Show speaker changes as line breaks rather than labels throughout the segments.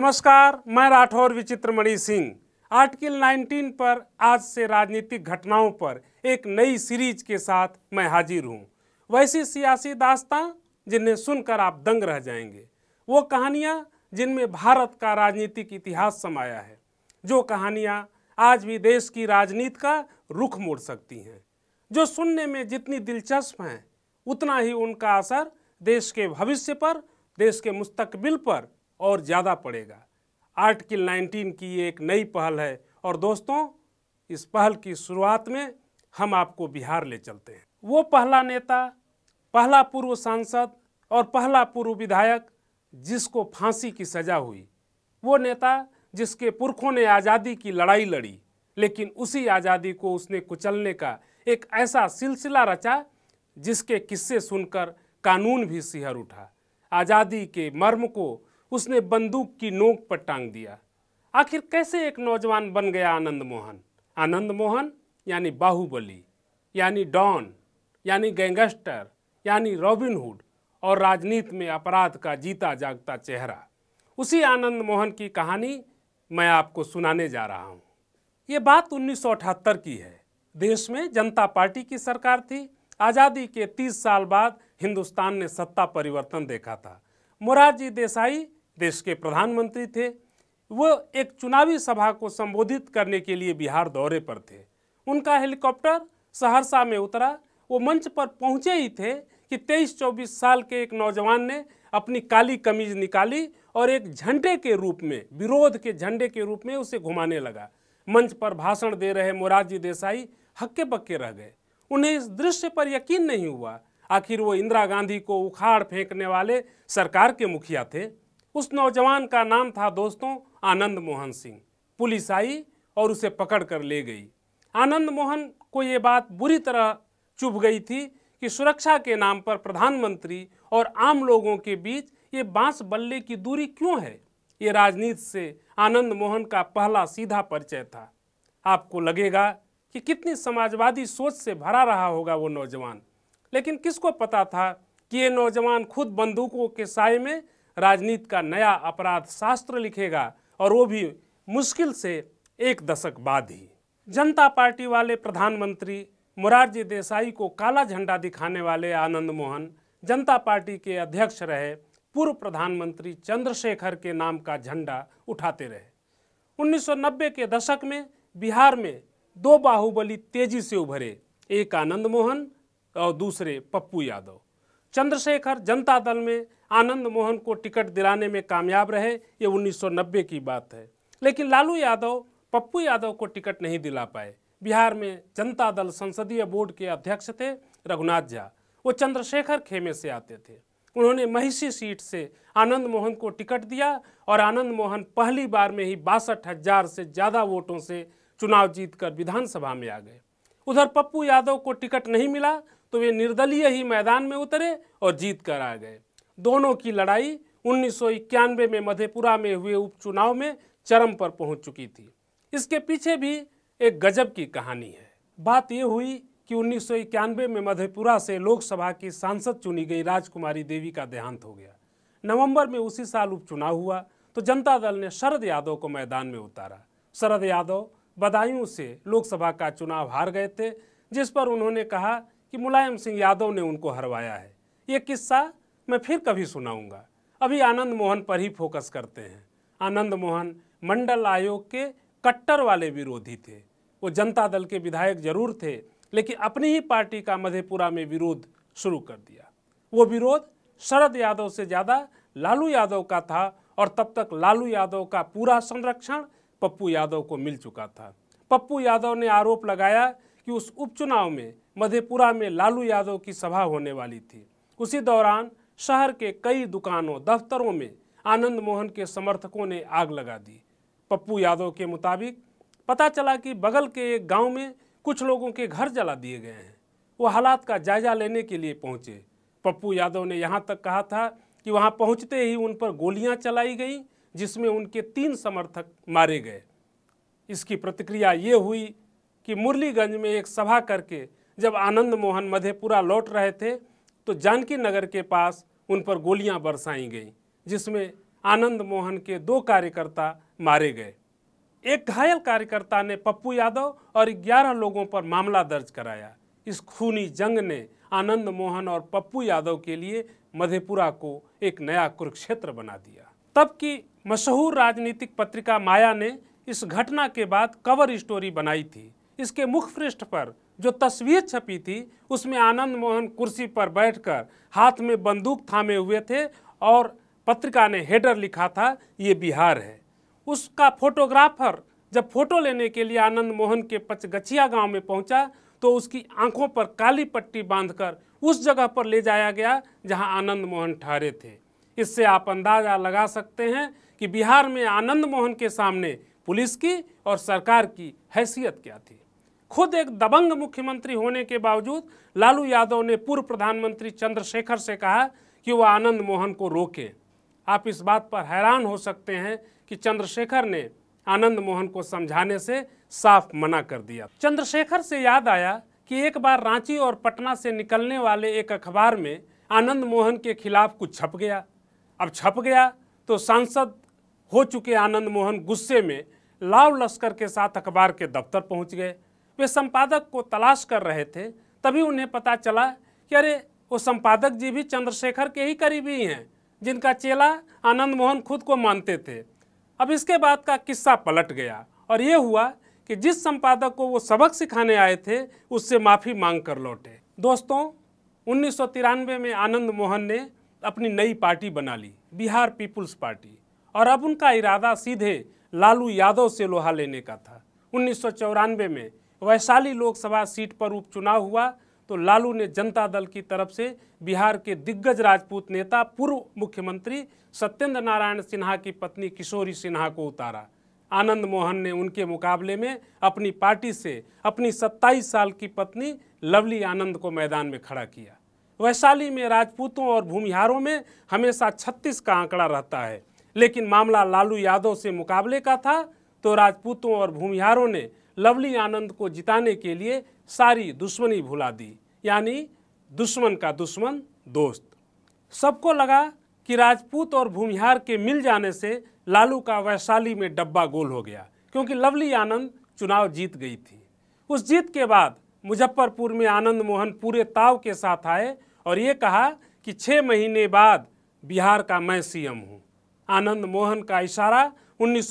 नमस्कार मैं राठौर विचित्रमणि सिंह आर्टिकल 19 पर आज से राजनीतिक घटनाओं पर एक नई सीरीज के साथ मैं हाजिर हूँ वैसी सियासी दास्तां जिन्हें सुनकर आप दंग रह जाएंगे वो कहानियाँ जिनमें भारत का राजनीतिक इतिहास समाया है जो कहानियाँ आज भी देश की राजनीति का रुख मोड़ सकती हैं जो सुनने में जितनी दिलचस्प हैं उतना ही उनका असर देश के भविष्य पर देश के मुस्तकबिल पर और ज़्यादा पड़ेगा आर्टिकल 19 की ये एक नई पहल है और दोस्तों इस पहल की शुरुआत में हम आपको बिहार ले चलते हैं वो पहला नेता पहला पूर्व सांसद और पहला पूर्व विधायक जिसको फांसी की सजा हुई वो नेता जिसके पुरखों ने आज़ादी की लड़ाई लड़ी लेकिन उसी आज़ादी को उसने कुचलने का एक ऐसा सिलसिला रचा जिसके किस्से सुनकर कानून भी सिहर उठा आज़ादी के मर्म को उसने बंदूक की नोक पर टांग दिया आखिर कैसे एक नौजवान बन गया आनंद मोहन आनंद मोहन यानी बाहुबली यानी डॉन यानी गैंगस्टर यानी रॉबिनहुड और राजनीति में अपराध का जीता जागता चेहरा उसी आनंद मोहन की कहानी मैं आपको सुनाने जा रहा हूँ ये बात उन्नीस की है देश में जनता पार्टी की सरकार थी आज़ादी के 30 साल बाद हिंदुस्तान ने सत्ता परिवर्तन देखा था मोरारजी देसाई देश के प्रधानमंत्री थे वो एक चुनावी सभा को संबोधित करने के लिए बिहार दौरे पर थे उनका हेलीकॉप्टर सहरसा में उतरा वो मंच पर पहुंचे ही थे कि 23-24 साल के एक नौजवान ने अपनी काली कमीज निकाली और एक झंडे के रूप में विरोध के झंडे के रूप में उसे घुमाने लगा मंच पर भाषण दे रहे मोरारजी देसाई हक्के पक्के रह गए उन्हें इस दृश्य पर यकीन नहीं हुआ आखिर वो इंदिरा गांधी को उखाड़ फेंकने वाले सरकार के मुखिया थे उस नौजवान का नाम था दोस्तों आनंद मोहन सिंह पुलिस आई और उसे पकड़ कर ले गई आनंद मोहन को ये बात बुरी तरह चुभ गई थी कि सुरक्षा के नाम पर प्रधानमंत्री और आम लोगों के बीच ये बांस बल्ले की दूरी क्यों है ये राजनीति से आनंद मोहन का पहला सीधा परिचय था आपको लगेगा कि कितनी समाजवादी सोच से भरा रहा होगा वो नौजवान लेकिन किसको पता था कि ये नौजवान खुद बंदूकों के साय में राजनीति का नया अपराध शास्त्र लिखेगा और वो भी मुश्किल से एक दशक बाद ही जनता पार्टी वाले प्रधानमंत्री मुरारजी देसाई को काला झंडा दिखाने वाले आनंद मोहन जनता पार्टी के अध्यक्ष रहे पूर्व प्रधानमंत्री चंद्रशेखर के नाम का झंडा उठाते रहे 1990 के दशक में बिहार में दो बाहुबली तेजी से उभरे एक आनंद मोहन और दूसरे पप्पू यादव चंद्रशेखर जनता दल में आनंद मोहन को टिकट दिलाने में कामयाब रहे ये 1990 की बात है लेकिन लालू यादव पप्पू यादव को टिकट नहीं दिला पाए बिहार में जनता दल संसदीय बोर्ड के अध्यक्ष थे रघुनाथ झा वो चंद्रशेखर खेमे से आते थे उन्होंने महिषी सीट से आनंद मोहन को टिकट दिया और आनंद मोहन पहली बार में ही बासठ हजार से ज़्यादा वोटों से चुनाव जीतकर विधानसभा में आ गए उधर पप्पू यादव को टिकट नहीं मिला तो वे निर्दलीय ही मैदान में उतरे और जीत कर आ गए दोनों की लड़ाई उन्नीस में मधेपुरा में हुए उपचुनाव में चरम पर पहुंच चुकी थी इसके पीछे भी एक गजब की कहानी है बात यह हुई कि उन्नीस में मधेपुरा से लोकसभा की सांसद चुनी गई राजकुमारी देवी का देहांत हो गया नवंबर में उसी साल उपचुनाव हुआ तो जनता दल ने शरद यादव को मैदान में उतारा शरद यादव बदायूं से लोकसभा का चुनाव हार गए थे जिस पर उन्होंने कहा कि मुलायम सिंह यादव ने उनको हरवाया है ये किस्सा मैं फिर कभी सुनाऊंगा अभी आनंद मोहन पर ही फोकस करते हैं आनंद मोहन मंडल आयोग के कट्टर वाले विरोधी थे वो जनता दल के विधायक जरूर थे लेकिन अपनी ही पार्टी का मधेपुरा में विरोध शुरू कर दिया वो विरोध शरद यादव से ज़्यादा लालू यादव का था और तब तक लालू यादव का पूरा संरक्षण पप्पू यादव को मिल चुका था पप्पू यादव ने आरोप लगाया कि उस उपचुनाव में मधेपुरा में लालू यादव की सभा होने वाली थी उसी दौरान शहर के कई दुकानों दफ्तरों में आनंद मोहन के समर्थकों ने आग लगा दी पप्पू यादव के मुताबिक पता चला कि बगल के एक गांव में कुछ लोगों के घर जला दिए गए हैं वो हालात का जायजा लेने के लिए पहुंचे पप्पू यादव ने यहां तक कहा था कि वहां पहुंचते ही उन पर गोलियां चलाई गईं जिसमें उनके तीन समर्थक मारे गए इसकी प्रतिक्रिया ये हुई कि मुरलीगंज में एक सभा करके जब आनंद मोहन मधेपुरा लौट रहे थे तो जानकी नगर के पास उन पर गोलियां बरसाई गईं जिसमें आनंद मोहन के दो कार्यकर्ता मारे गए एक घायल कार्यकर्ता ने पप्पू यादव और 11 लोगों पर मामला दर्ज कराया इस खूनी जंग ने आनंद मोहन और पप्पू यादव के लिए मधेपुरा को एक नया कुरुक्षेत्र बना दिया तब की मशहूर राजनीतिक पत्रिका माया ने इस घटना के बाद कवर स्टोरी बनाई थी इसके मुखपृष्ठ पर जो तस्वीर छपी थी उसमें आनंद मोहन कुर्सी पर बैठकर हाथ में बंदूक थामे हुए थे और पत्रिका ने हेडर लिखा था ये बिहार है उसका फोटोग्राफर जब फोटो लेने के लिए आनंद मोहन के पचगछिया गांव में पहुंचा तो उसकी आंखों पर काली पट्टी बांधकर उस जगह पर ले जाया गया जहां आनंद मोहन ठहरे थे इससे आप अंदाज़ा लगा सकते हैं कि बिहार में आनंद मोहन के सामने पुलिस की और सरकार की हैसियत क्या थी खुद एक दबंग मुख्यमंत्री होने के बावजूद लालू यादव ने पूर्व प्रधानमंत्री चंद्रशेखर से कहा कि वह आनंद मोहन को रोके आप इस बात पर हैरान हो सकते हैं कि चंद्रशेखर ने आनंद मोहन को समझाने से साफ मना कर दिया चंद्रशेखर से याद आया कि एक बार रांची और पटना से निकलने वाले एक अखबार में आनंद मोहन के खिलाफ कुछ छप गया अब छप गया तो सांसद हो चुके आनंद मोहन गुस्से में लाव लश्कर के साथ अखबार के दफ्तर पहुंच गए वे संपादक को तलाश कर रहे थे तभी उन्हें पता चला कि अरे वो संपादक जी भी चंद्रशेखर के ही करीबी हैं जिनका चेला आनंद मोहन खुद को मानते थे अब इसके बाद का किस्सा पलट गया और ये हुआ कि जिस संपादक को वो सबक सिखाने आए थे उससे माफ़ी मांग कर लौटे दोस्तों उन्नीस में आनंद मोहन ने अपनी नई पार्टी बना ली बिहार पीपुल्स पार्टी और अब उनका इरादा सीधे लालू यादव से लोहा लेने का था उन्नीस में वैशाली लोकसभा सीट पर उपचुनाव हुआ तो लालू ने जनता दल की तरफ से बिहार के दिग्गज राजपूत नेता पूर्व मुख्यमंत्री सत्येंद्र नारायण सिन्हा की पत्नी किशोरी सिन्हा को उतारा आनंद मोहन ने उनके मुकाबले में अपनी पार्टी से अपनी 27 साल की पत्नी लवली आनंद को मैदान में खड़ा किया वैशाली में राजपूतों और भूमिहारों में हमेशा 36 का आंकड़ा रहता है लेकिन मामला लालू यादव से मुकाबले का था तो राजपूतों और भूमिहारों ने लवली आनंद को जिताने के लिए सारी दुश्मनी भुला दी यानी दुश्मन का दुश्मन दोस्त सबको लगा कि राजपूत और भूमिहार के मिल जाने से लालू का वैशाली में डब्बा गोल हो गया क्योंकि लवली आनंद चुनाव जीत गई थी उस जीत के बाद मुजफ्फरपुर में आनंद मोहन पूरे ताव के साथ आए और ये कहा कि छः महीने बाद बिहार का मैं सीएम हूँ आनंद मोहन का इशारा उन्नीस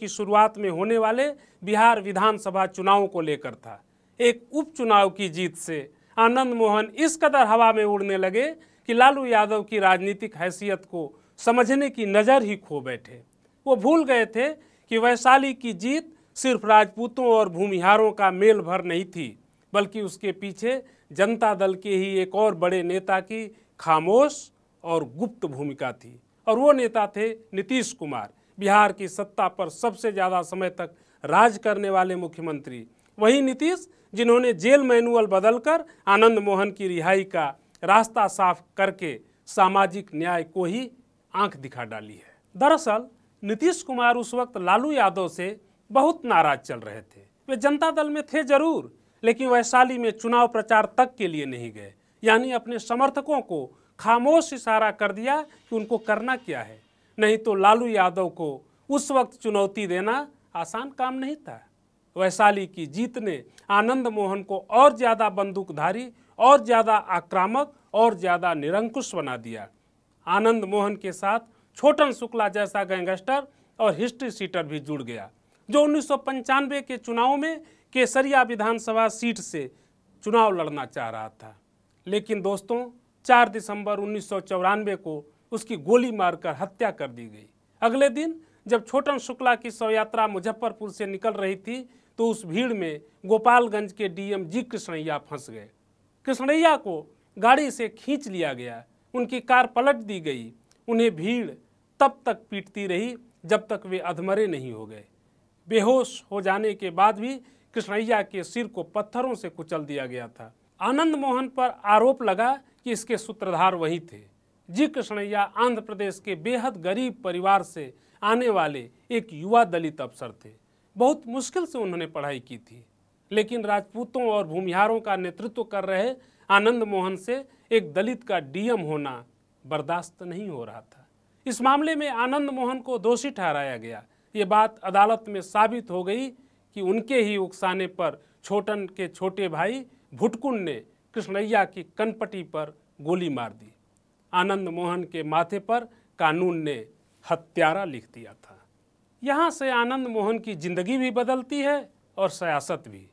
की शुरुआत में होने वाले बिहार विधानसभा चुनाव को लेकर था एक उपचुनाव की जीत से आनंद मोहन इस कदर हवा में उड़ने लगे कि लालू यादव की राजनीतिक हैसियत को समझने की नज़र ही खो बैठे वो भूल गए थे कि वैशाली की जीत सिर्फ राजपूतों और भूमिहारों का मेल भर नहीं थी बल्कि उसके पीछे जनता दल के ही एक और बड़े नेता की खामोश और गुप्त भूमिका थी और वो नेता थे नीतीश कुमार बिहार की सत्ता पर सबसे ज़्यादा समय तक राज करने वाले मुख्यमंत्री वही नीतीश जिन्होंने जेल मैनुअल बदलकर आनंद मोहन की रिहाई का रास्ता साफ करके सामाजिक न्याय को ही आंख दिखा डाली है दरअसल नीतीश कुमार उस वक्त लालू यादव से बहुत नाराज चल रहे थे वे जनता दल में थे जरूर लेकिन वैशाली में चुनाव प्रचार तक के लिए नहीं गए यानी अपने समर्थकों को खामोश इशारा कर दिया कि उनको करना क्या है नहीं तो लालू यादव को उस वक्त चुनौती देना आसान काम नहीं था वैशाली की जीत ने आनंद मोहन को और ज़्यादा बंदूकधारी और ज़्यादा आक्रामक और ज़्यादा निरंकुश बना दिया आनंद मोहन के साथ छोटन शुक्ला जैसा गैंगस्टर और हिस्ट्री सीटर भी जुड़ गया जो उन्नीस के चुनाव में केसरिया विधानसभा सीट से चुनाव लड़ना चाह रहा था लेकिन दोस्तों चार दिसंबर उन्नीस को उसकी गोली मारकर हत्या कर दी गई अगले दिन जब छोटन शुक्ला की शव यात्रा मुजफ्फरपुर से निकल रही थी तो उस भीड़ में गोपालगंज के डीएम जी कृष्णैया फंस गए कृष्णैया को गाड़ी से खींच लिया गया उनकी कार पलट दी गई उन्हें भीड़ तब तक पीटती रही जब तक वे अधमरे नहीं हो गए बेहोश हो जाने के बाद भी कृष्णैया के सिर को पत्थरों से कुचल दिया गया था आनंद मोहन पर आरोप लगा कि इसके सूत्रधार वही थे जी कृष्णैया आंध्र प्रदेश के बेहद गरीब परिवार से आने वाले एक युवा दलित अफसर थे बहुत मुश्किल से उन्होंने पढ़ाई की थी लेकिन राजपूतों और भूमिहारों का नेतृत्व कर रहे आनंद मोहन से एक दलित का डीएम होना बर्दाश्त नहीं हो रहा था इस मामले में आनंद मोहन को दोषी ठहराया गया ये बात अदालत में साबित हो गई कि उनके ही उकसाने पर छोटन के छोटे भाई भुटकुन ने कृष्णैया की कनपटी पर गोली मार दी आनंद मोहन के माथे पर कानून ने हत्यारा लिख दिया था यहाँ से आनंद मोहन की जिंदगी भी बदलती है और सियासत भी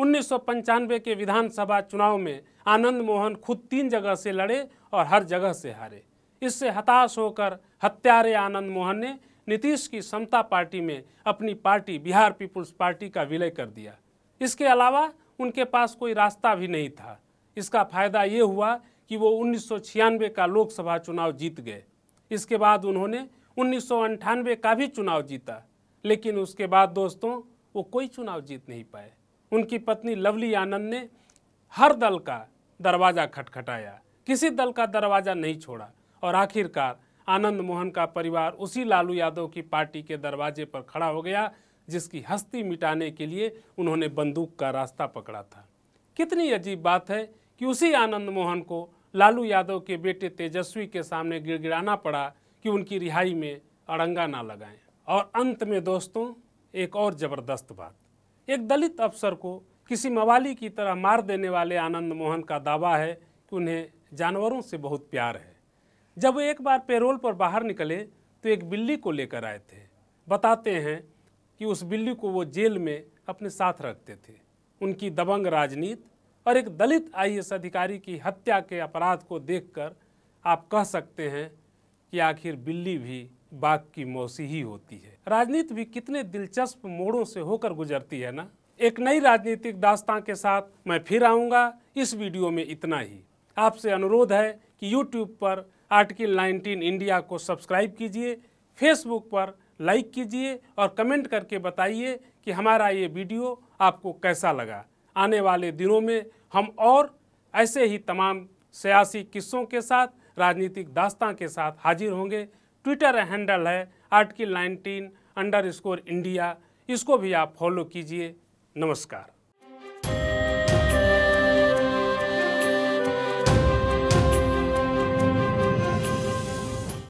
उन्नीस के विधानसभा चुनाव में आनंद मोहन खुद तीन जगह से लड़े और हर जगह से हारे इससे हताश होकर हत्यारे आनंद मोहन ने नीतीश की समता पार्टी में अपनी पार्टी बिहार पीपुल्स पार्टी का विलय कर दिया इसके अलावा उनके पास कोई रास्ता भी नहीं था इसका फायदा ये हुआ कि वो उन्नीस का लोकसभा चुनाव जीत गए इसके बाद उन्होंने उन्नीस का भी चुनाव जीता लेकिन उसके बाद दोस्तों वो कोई चुनाव जीत नहीं पाए उनकी पत्नी लवली आनंद ने हर दल का दरवाज़ा खटखटाया किसी दल का दरवाज़ा नहीं छोड़ा और आखिरकार आनंद मोहन का परिवार उसी लालू यादव की पार्टी के दरवाजे पर खड़ा हो गया जिसकी हस्ती मिटाने के लिए उन्होंने बंदूक का रास्ता पकड़ा था कितनी अजीब बात है कि उसी आनंद मोहन को लालू यादव के बेटे तेजस्वी के सामने गिड़गिड़ाना पड़ा कि उनकी रिहाई में अड़ंगा ना लगाएं और अंत में दोस्तों एक और ज़बरदस्त बात एक दलित अफसर को किसी मवाली की तरह मार देने वाले आनंद मोहन का दावा है कि उन्हें जानवरों से बहुत प्यार है जब वो एक बार पेरोल पर बाहर निकले तो एक बिल्ली को लेकर आए थे बताते हैं कि उस बिल्ली को वो जेल में अपने साथ रखते थे उनकी दबंग राजनीति और एक दलित आईएएस अधिकारी की हत्या के अपराध को देखकर आप कह सकते हैं कि आखिर बिल्ली भी बाघ की मौसी ही होती है राजनीति भी कितने दिलचस्प मोड़ों से होकर गुजरती है ना एक नई राजनीतिक दास्तां के साथ मैं फिर आऊँगा इस वीडियो में इतना ही आपसे अनुरोध है कि यूट्यूब पर आर्टिकल 19 इंडिया को सब्सक्राइब कीजिए फेसबुक पर लाइक कीजिए और कमेंट करके बताइए कि हमारा ये वीडियो आपको कैसा लगा आने वाले दिनों में हम और ऐसे ही तमाम सियासी किस्सों के साथ राजनीतिक दास्तां के साथ हाजिर होंगे ट्विटर हैंडल है article nineteen underscore India इसको भी आप फॉलो कीजिए नमस्कार